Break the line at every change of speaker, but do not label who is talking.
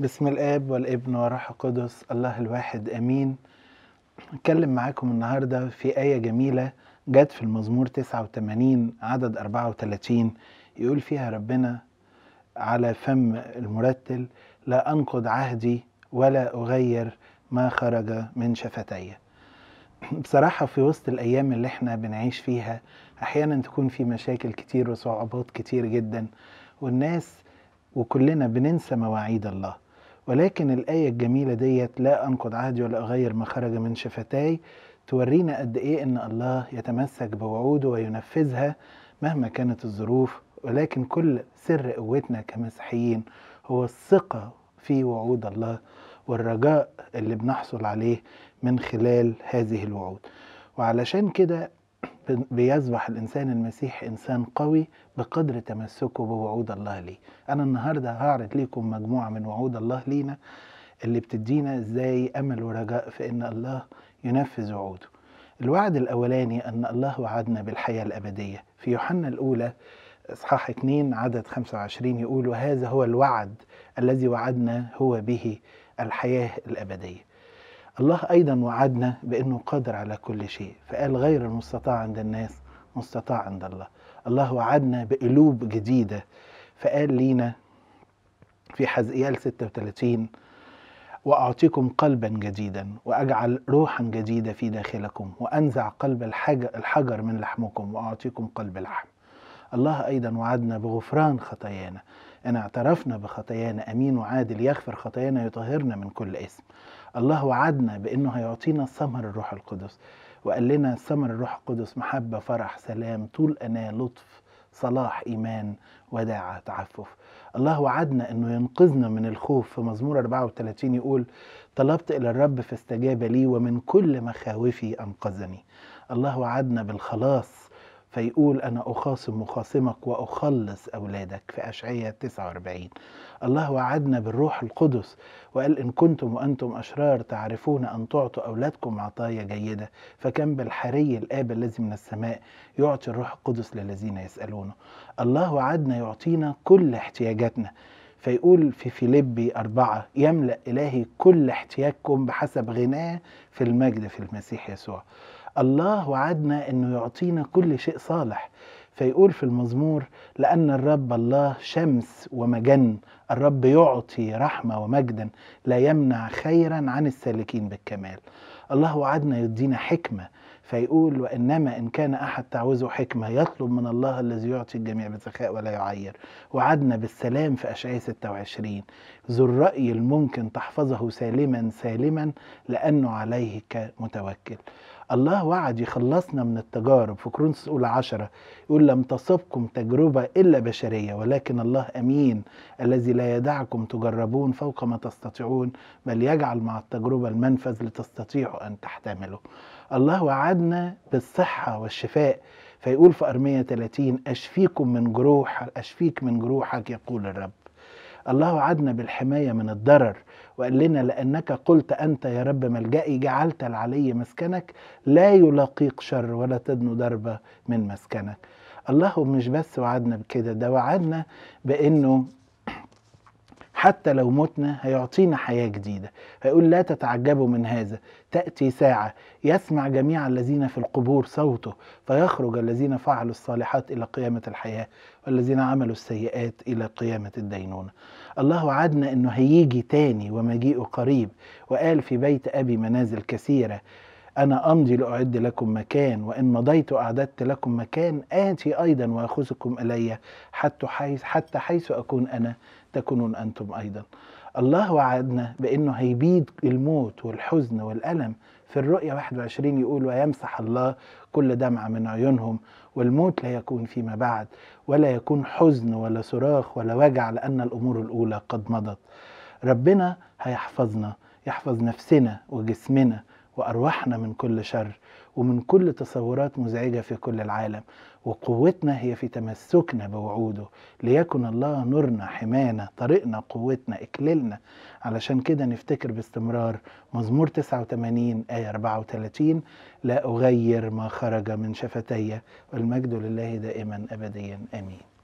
بسم الاب والابن والروح القدس الله الواحد امين اتكلم معاكم النهارده في ايه جميله جت في المزمور 89 عدد 34 يقول فيها ربنا على فم المرتل لا انقض عهدي ولا اغير ما خرج من شفتي بصراحه في وسط الايام اللي احنا بنعيش فيها احيانا تكون في مشاكل كتير وصعوبات كتير جدا والناس وكلنا بننسى مواعيد الله ولكن الآية الجميلة ديت لا أنقض عهدي ولا أغير ما خرج من شفتاي تورينا قد إيه إن الله يتمسك بوعوده وينفذها مهما كانت الظروف ولكن كل سر قوتنا كمسيحيين هو الثقة في وعود الله والرجاء اللي بنحصل عليه من خلال هذه الوعود وعلشان كده بيصبح الإنسان المسيحي إنسان قوي بقدر تمسكه بوعود الله ليه أنا النهاردة هعرض لكم مجموعة من وعود الله لينا اللي بتدينا إزاي أمل ورجاء في إن الله ينفذ وعوده الوعد الأولاني أن الله وعدنا بالحياة الأبدية في يوحنا الأولى إصحاح 2 عدد 25 يقول وهذا هو الوعد الذي وعدنا هو به الحياة الأبدية الله أيضا وعدنا بأنه قادر على كل شيء فقال غير المستطاع عند الناس مستطاع عند الله الله وعدنا بقلوب جديدة فقال لينا في حزقيال آية 36 وأعطيكم قلبا جديدا وأجعل روحا جديدة في داخلكم وأنزع قلب الحجر من لحمكم وأعطيكم قلب لحم الله أيضا وعدنا بغفران خطايانا أن اعترفنا بخطايانا أمين وعادل يغفر خطايانا يطهرنا من كل إثم الله وعدنا بأنه هيعطينا ثمر الروح القدس وقال لنا ثمر الروح القدس محبة فرح سلام طول أناة لطف صلاح إيمان وداعة تعفف الله وعدنا أنه ينقذنا من الخوف في مزمور 34 يقول طلبت إلى الرب فاستجاب لي ومن كل مخاوفي أنقذني الله وعدنا بالخلاص فيقول أنا أخاصم مخاصمك وأخلص أولادك في أشعية 49 الله وعدنا بالروح القدس وقال إن كنتم وأنتم أشرار تعرفون أن تعطوا أولادكم عطايا جيدة فكم بالحري الآب الذي من السماء يعطي الروح القدس للذين يسألونه الله وعدنا يعطينا كل احتياجاتنا فيقول في فيليبي أربعة يملأ إلهي كل احتياجكم بحسب غناه في المجد في المسيح يسوع الله وعدنا أنه يعطينا كل شيء صالح فيقول في المزمور لأن الرب الله شمس ومجن الرب يعطي رحمة ومجدا لا يمنع خيرا عن السالكين بالكمال الله وعدنا يدينا حكمة فيقول وإنما إن كان أحد تعوزه حكمة يطلب من الله الذي يعطي الجميع بسخاء ولا يعير وعدنا بالسلام في أشعياء 26 ذو الرأي الممكن تحفظه سالما سالما لأنه عليك متوكل الله وعد يخلصنا من التجارب في كرونس أولى عشرة يقول لم تصبكم تجربة إلا بشرية ولكن الله أمين الذي لا يدعكم تجربون فوق ما تستطيعون بل يجعل مع التجربة المنفذ لتستطيعوا أن تحتملوا الله وعدنا بالصحة والشفاء فيقول في أرمية 30 أشفيكم من جروح أشفيك من جروحك يقول الرب الله وعدنا بالحماية من الضرر وقال لنا لأنك قلت أنت يا رب ملجئي جعلت العلي مسكنك لا يلاقيك شر ولا تدنو ضربة من مسكنك الله مش بس وعدنا بكده ده وعدنا بأنه حتى لو متنا هيعطينا حياة جديدة هيقول لا تتعجبوا من هذا تأتي ساعة يسمع جميع الذين في القبور صوته فيخرج الذين فعلوا الصالحات إلى قيامة الحياة والذين عملوا السيئات إلى قيامة الدينونة الله وعدنا أنه هيجي تاني ومجيئه قريب وقال في بيت أبي منازل كثيرة أنا أمضي لأعد لكم مكان وإن مضيت أعددت لكم مكان آتي أيضا وأخذكم إلي حتى حيث, حتى حيث أكون أنا تكونون أنتم أيضا الله وعدنا بأنه هيبيد الموت والحزن والألم في الرؤية 21 يقول ويمسح الله كل دمعة من عيونهم والموت لا يكون فيما بعد ولا يكون حزن ولا صراخ ولا وجع لأن الأمور الأولى قد مضت ربنا هيحفظنا يحفظ نفسنا وجسمنا وأرواحنا من كل شر ومن كل تصورات مزعجة في كل العالم وقوتنا هي في تمسكنا بوعوده ليكن الله نورنا حمانا طريقنا قوتنا إكللنا علشان كده نفتكر باستمرار مزمور 89 آية 34 لا أغير ما خرج من شفتي والمجد لله دائما أبديا آمين